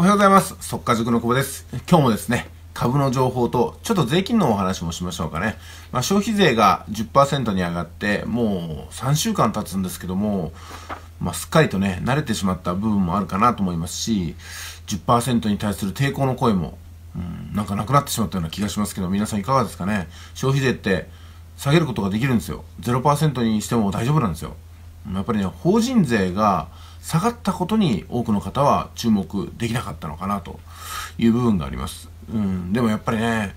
おはようございます。速稼塾の久保です。今日もですね、株の情報と、ちょっと税金のお話もしましょうかね。まあ、消費税が10%に上がって、もう3週間経つんですけども、まあ、すっかりとね、慣れてしまった部分もあるかなと思いますし、10%に対する抵抗の声も、うん、なんかなくなってしまったような気がしますけど、皆さんいかがですかね。消費税って下げることができるんですよ。0%にしても大丈夫なんですよ。やっぱりね法人税が下がったことに多くの方は注目できなかったのかなという部分があります、うん、でもやっぱりね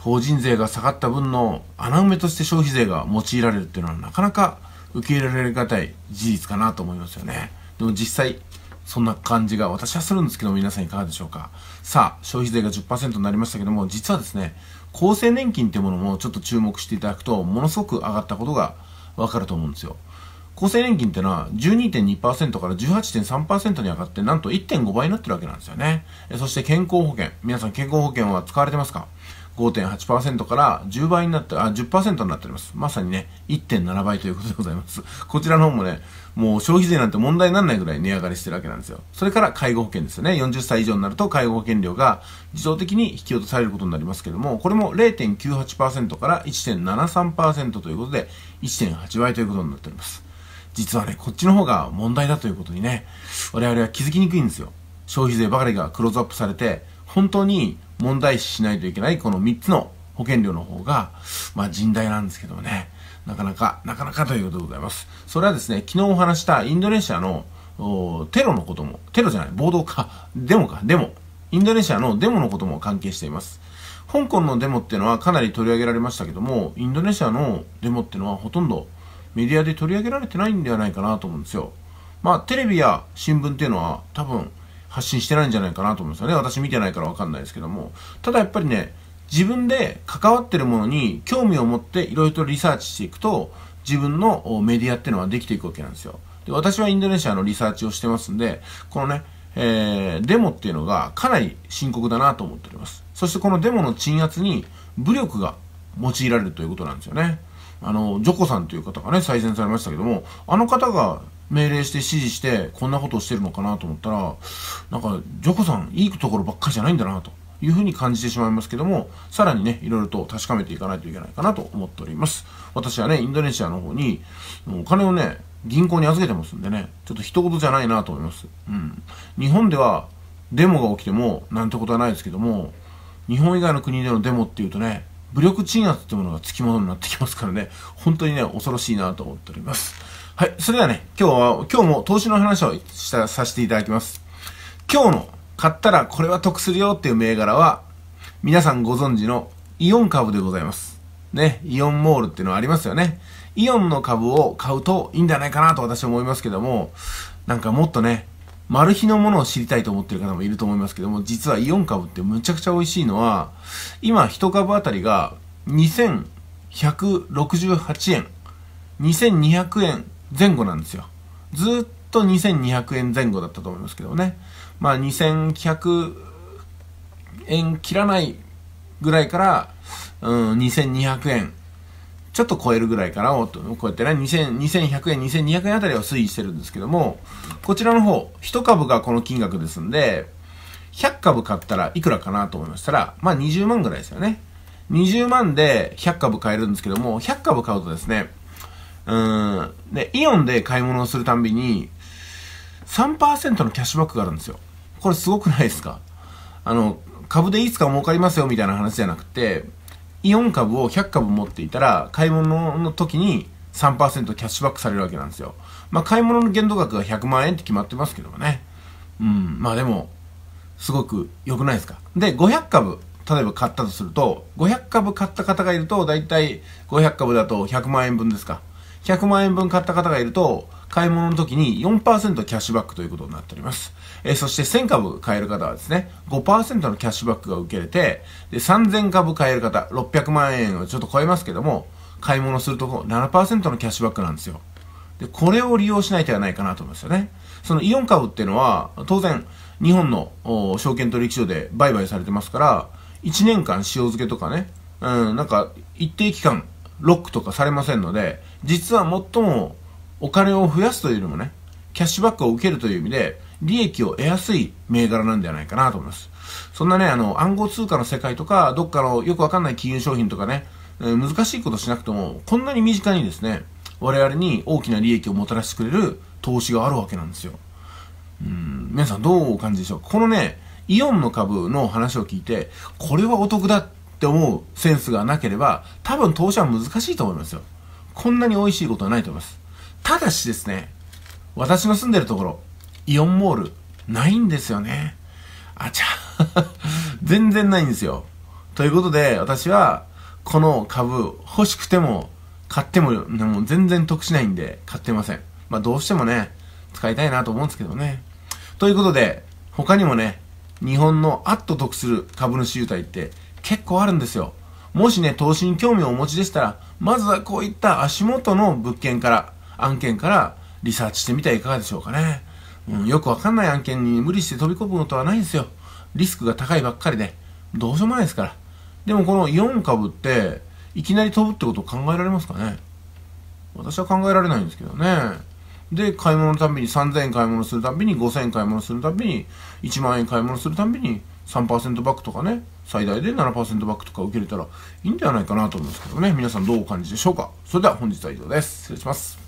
法人税が下がった分の穴埋めとして消費税が用いられるっていうのはなかなか受け入れられがたい事実かなと思いますよねでも実際そんな感じが私はするんですけど皆さんいかがでしょうかさあ消費税が10%になりましたけども実はですね厚生年金っていうものもちょっと注目していただくとものすごく上がったことがわかると思うんですよ厚生年金ってのは12.2%から18.3%に上がってなんと1.5倍になってるわけなんですよね。そして健康保険。皆さん健康保険は使われてますか ?5.8% から10倍になって、あ、10%になっております。まさにね、1.7倍ということでございます。こちらの方もね、もう消費税なんて問題にならないぐらい値上がりしてるわけなんですよ。それから介護保険ですよね。40歳以上になると介護保険料が自動的に引き落とされることになりますけども、これも0.98%から1.73%ということで、1.8倍ということになっております。実はね、こっちの方が問題だということにね、我々は気づきにくいんですよ。消費税ばかりがクローズアップされて、本当に問題視しないといけないこの3つの保険料の方が、まあ甚大なんですけどもね、なかなか、なかなかということでございます。それはですね、昨日お話したインドネシアのテロのことも、テロじゃない、暴動か、デモか、デモ。インドネシアのデモのことも関係しています。香港のデモっていうのはかなり取り上げられましたけども、インドネシアのデモっていうのはほとんどメディアで取り上げられてないんではないかなと思うんですよ。まあ、テレビや新聞っていうのは多分発信してないんじゃないかなと思うんですよね。私見てないからわかんないですけども。ただやっぱりね、自分で関わってるものに興味を持っていろいろとリサーチしていくと、自分のメディアっていうのはできていくわけなんですよ。で私はインドネシアのリサーチをしてますんで、このね、えー、デモっていうのがかなり深刻だなと思っております。そしてこのデモの鎮圧に武力が用いられるということなんですよね。あの、ジョコさんという方がね、再選されましたけども、あの方が命令して指示して、こんなことをしてるのかなと思ったら、なんか、ジョコさん、いいところばっかりじゃないんだなと。いうふうに感じてしまいますけども、さらにね、いろいろと確かめていかないといけないかなと思っております。私はね、インドネシアの方に、お金をね、銀行に預けてますんでね、ちょっと一言じゃないなと思います。うん。日本では、デモが起きても、なんてことはないですけども、日本以外の国でのデモっていうとね、武力鎮圧ってものがつきものになってきますからね、本当にね、恐ろしいなと思っております。はい、それではね、今日は、今日も投資の話をしたさせていただきます。今日の買ったらこれは得するよっていう銘柄は、皆さんご存知のイオン株でございます。ね、イオンモールっていうのはありますよね。イオンの株を買うといいんじゃないかなと私は思いますけども、なんかもっとね、マル秘のものを知りたいと思ってる方もいると思いますけども、実はイオン株ってむちゃくちゃ美味しいのは、今1株あたりが2168円、2200円前後なんですよ。ずっと2200円前後だったと思いますけどね。まあ2100円切らないぐらいから、うん、2200円ちょっと超えるぐらいかなこうやってね、2100円、2200円あたりを推移してるんですけども、こちらの方、1株がこの金額ですんで、100株買ったらいくらかなと思いましたら、まあ20万ぐらいですよね。20万で100株買えるんですけども、100株買うとですね、うーん、で、イオンで買い物をするたんびに、3%のキャッシュバックがあるんですよ。これすごくないですかあの、株でいつか儲かりますよみたいな話じゃなくて、イオン株を100株持っていたら、買い物の時に3%キャッシュバックされるわけなんですよ。まあ、買い物の限度額が100万円って決まってますけどもね。うん、まあでも、すごく良くないですか。で、500株、例えば買ったとすると、500株買った方がいると、だいたい500株だと100万円分ですか。100万円分買った方がいると、買い物の時に4%キャッシュバックということになっております。えー、そして1000株買える方はですね、5%のキャッシュバックが受けれて、で3000株買える方、600万円をちょっと超えますけども、買い物すると7%のキャッシュバックなんですよ。で、これを利用しない手はないかなと思いますよね。そのイオン株っていうのは、当然、日本の証券取引所で売買されてますから、1年間塩漬けとかね、うん、なんか一定期間ロックとかされませんので、実は最もお金を増やすというよりもね、キャッシュバックを受けるという意味で、利益を得やすい銘柄なんじゃないかなと思います。そんなね、あの、暗号通貨の世界とか、どっかのよくわかんない金融商品とかね、えー、難しいことしなくても、こんなに身近にですね、我々に大きな利益をもたらしてくれる投資があるわけなんですよ。うん、皆さんどうお感じでしょうかこのね、イオンの株の話を聞いて、これはお得だっって思うセンスがなければ、多分投資は難しいと思いますよ。こんなに美味しいことはないと思います。ただしですね、私の住んでるところ、イオンモール、ないんですよね。あちゃ、全然ないんですよ。ということで、私は、この株、欲しくても、買っても、も全然得しないんで、買ってません。まあ、どうしてもね、使いたいなと思うんですけどね。ということで、他にもね、日本のあっと得する株主優待って結構あるんですよ。もしね、投資に興味をお持ちでしたら、まずはこういった足元の物件から、案件からリサーチしてみてはいかがでしょうかね。うん、よくわかんない案件に無理して飛び込むことはないんですよ。リスクが高いばっかりで、どうしようもないですから。でもこの4株って、いきなり飛ぶってこと考えられますかね私は考えられないんですけどね。で、買い物のたびに3000円買い物するたびに5000円買い物するたびに1万円買い物するたびに3%バックとかね、最大で7%バックとか受けれたらいいんではないかなと思うんですけどね、皆さんどうお感じでしょうか。それでは本日は以上です。失礼します。